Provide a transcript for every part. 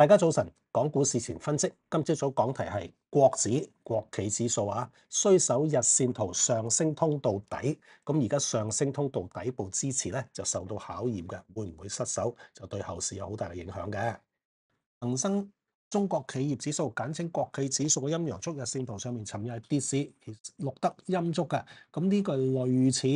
大家早晨，讲股市前分析。今朝早讲题系国指、国企指数啊，虽守日线图上升通道底，咁而家上升通道底部支持咧就受到考验嘅，会唔会失守就对后市有好大嘅影响嘅。恒生中国企业指数，简称国企指数嘅阴阳烛日线图上面，寻日跌市录得阴烛嘅，咁呢个类似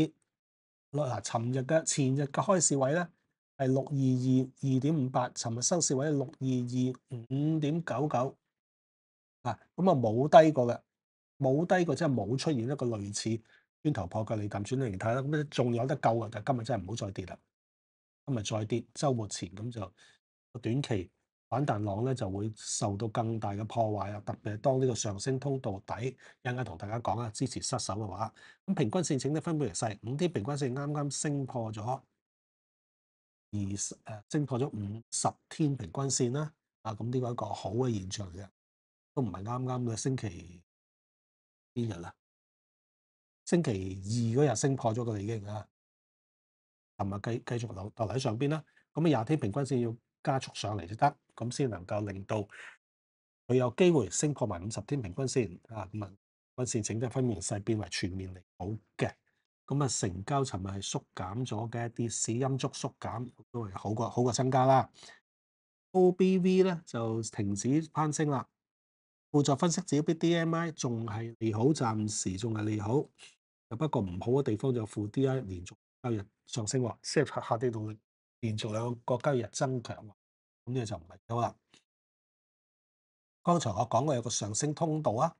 嗱，寻日嘅前日嘅开市位咧。系六二二二点五八，寻日收市位六二二五点九九啊，咁啊冇低过嘅，冇低过即系冇出现一个类似砖头破嘅你淡转形态啦。咁咧仲有得救嘅，但系今日真系唔好再跌啦。今日再跌，周末前咁就短期反弹浪咧就会受到更大嘅破坏啊！特别系当呢个上升通道底，一阵间同大家讲啊，支持失守嘅话，咁平均线整得分配嚟细，五啲平均线啱啱升破咗。而誒，侦破咗五十天平均線啦，啊，咁呢個一個好嘅現象嘅，都唔係啱啱嘅星期边日啦，星期二嗰日升破咗個已经啊，同埋繼继續留留喺上边啦，咁啊廿天平均線要加速上嚟先得，咁先能夠令到佢有機會升破埋五十天平均線啊，咁啊均線整得分面勢變為全面利好嘅。咁啊，成交尋日係縮減咗嘅一啲市陰足縮減，都係好過好過增加啦。O B V 咧就停止攀升啦。輔助分析指標 D M I 仲係利好，暫時仲係利好。不過唔好嘅地方就負 D I 連續交易上升，，CIF 下跌到連續兩個交易日增強喎。咁呢就唔係好啦。剛才我講過有個上升通道啊，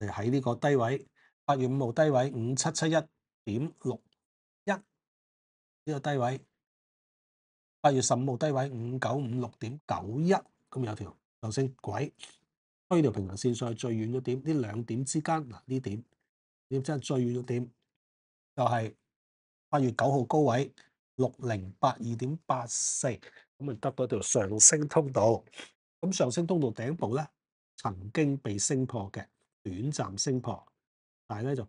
誒喺呢個低位。八月五号低位五七七一点六一呢个低位，八月十五号低位五九五六点九一，咁有条上升轨，开条平行线上最远嘅点，呢两点之间嗱呢点，点真系最远点，就系八月九号高位六零八二点八四，咁咪得到条上升通道，咁上升通道顶部咧曾经被升破嘅短暂升破。但係咧就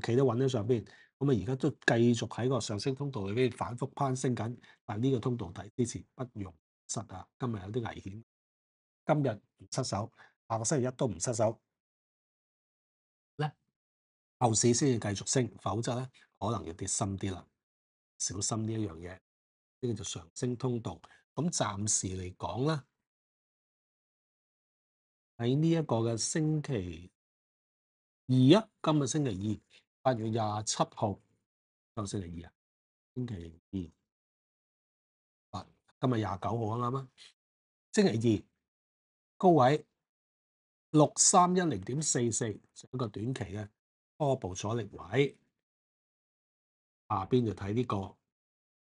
企得穩喺上边，咁啊而家都繼續喺個上升通道里边反覆攀升緊。但呢個通道底支持不容失啊！今日有啲危險，今日唔失手，下個星期一都唔失手咧，后市先至繼續升，否則咧可能有啲深啲啦，小心呢一樣嘢。呢個就上升通道。咁暫時嚟講咧，喺呢一個嘅星期。二啊，今日星期二，八月廿七號，今日星期二啊，星期二，啊，今日廿九號啱啱啊？星期二高位六三一零點四四，一個短期嘅初步阻力位，下邊就睇呢個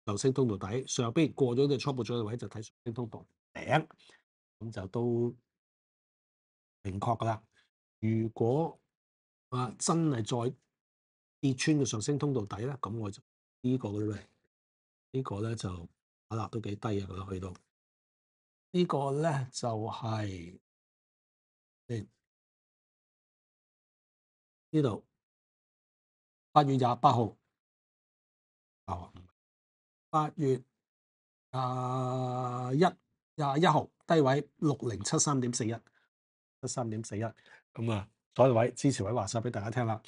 流星通道底，上邊過咗嘅初步阻力位就睇流星通道頂，咁就都明確噶啦。如果啊！真系再跌穿个上升通道底咧，咁我就呢个啦。呢个咧就压力都几低啊，嘅得去到呢个咧就系呢度八月廿八号啊，八月廿一廿一号低位六零七三点四一七三点四一咁啊。有位支持位话晒俾大家听啦。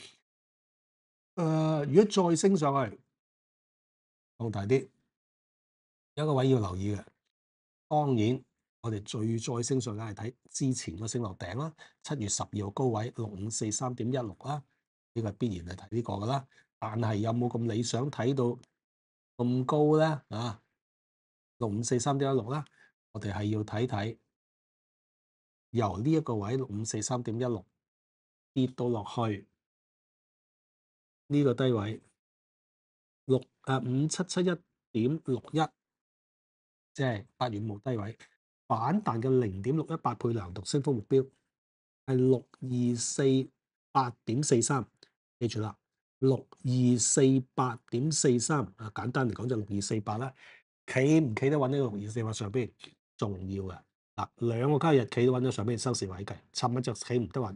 诶，如果再升上去，放大啲，有一个位要留意嘅。当然，我哋最再升上梗系睇之前个升落顶啦。七月十二号高位六五四三点一六啦，呢个必然系睇呢个噶啦。但系有冇咁理想睇到咁高咧？啊，六五四三点一六啦，我哋系要睇睇由呢一个位六五四三点一六。跌到落去呢個低位六诶五七七一點六一，即係八元冇低位反彈嘅零點六一八倍量度升幅目標係六二四八點四三，記住啦，六二四八點四三啊，簡單嚟講就六二四八啦。企唔企得穩呢個六二四八上边重要嘅嗱，兩個交易日企都穩咗上边收市位嘅差唔多就企唔得穩。